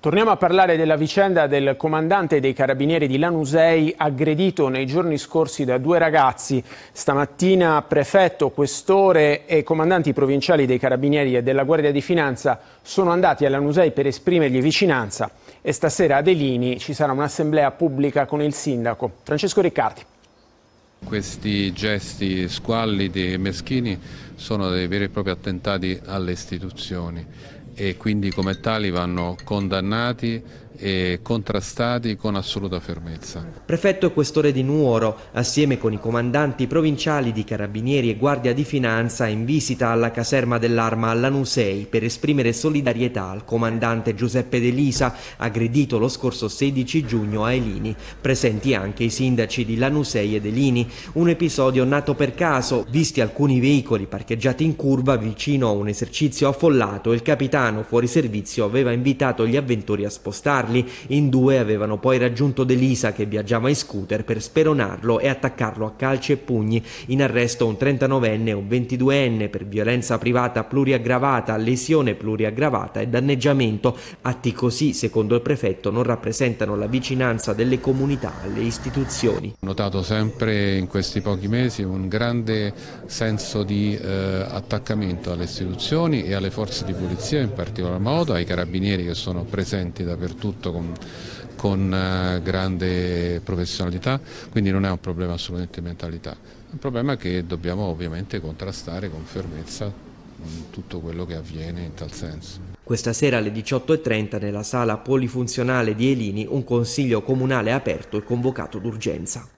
Torniamo a parlare della vicenda del comandante dei carabinieri di Lanusei aggredito nei giorni scorsi da due ragazzi. Stamattina prefetto, questore e comandanti provinciali dei carabinieri e della Guardia di Finanza sono andati a Lanusei per esprimergli vicinanza e stasera ad Elini ci sarà un'assemblea pubblica con il sindaco. Francesco Riccardi. Questi gesti squallidi e meschini sono dei veri e propri attentati alle istituzioni e quindi come tali vanno condannati e contrastati con assoluta fermezza. Prefetto e questore di Nuoro, assieme con i comandanti provinciali di Carabinieri e Guardia di Finanza, in visita alla caserma dell'arma all'Anusei per esprimere solidarietà al comandante Giuseppe De Lisa, aggredito lo scorso 16 giugno a Elini. Presenti anche i sindaci di Lanusei ed Elini. Un episodio nato per caso, visti alcuni veicoli parcheggiati in curva vicino a un esercizio affollato, il capitano Caetano, fuori servizio, aveva invitato gli avventori a spostarli. In due avevano poi raggiunto Delisa che viaggiava in scooter per speronarlo e attaccarlo a calci e pugni. In arresto un 39enne e un 22enne per violenza privata pluriaggravata, lesione pluriaggravata e danneggiamento. Atti così, secondo il prefetto, non rappresentano la vicinanza delle comunità alle istituzioni. Ho notato sempre in questi pochi mesi un grande senso di eh, attaccamento alle istituzioni e alle forze di polizia in particolar modo, ai carabinieri che sono presenti dappertutto con, con eh, grande professionalità, quindi non è un problema assolutamente di mentalità, è un problema che dobbiamo ovviamente contrastare con fermezza tutto quello che avviene in tal senso. Questa sera alle 18.30 nella sala polifunzionale di Elini un consiglio comunale aperto e convocato d'urgenza.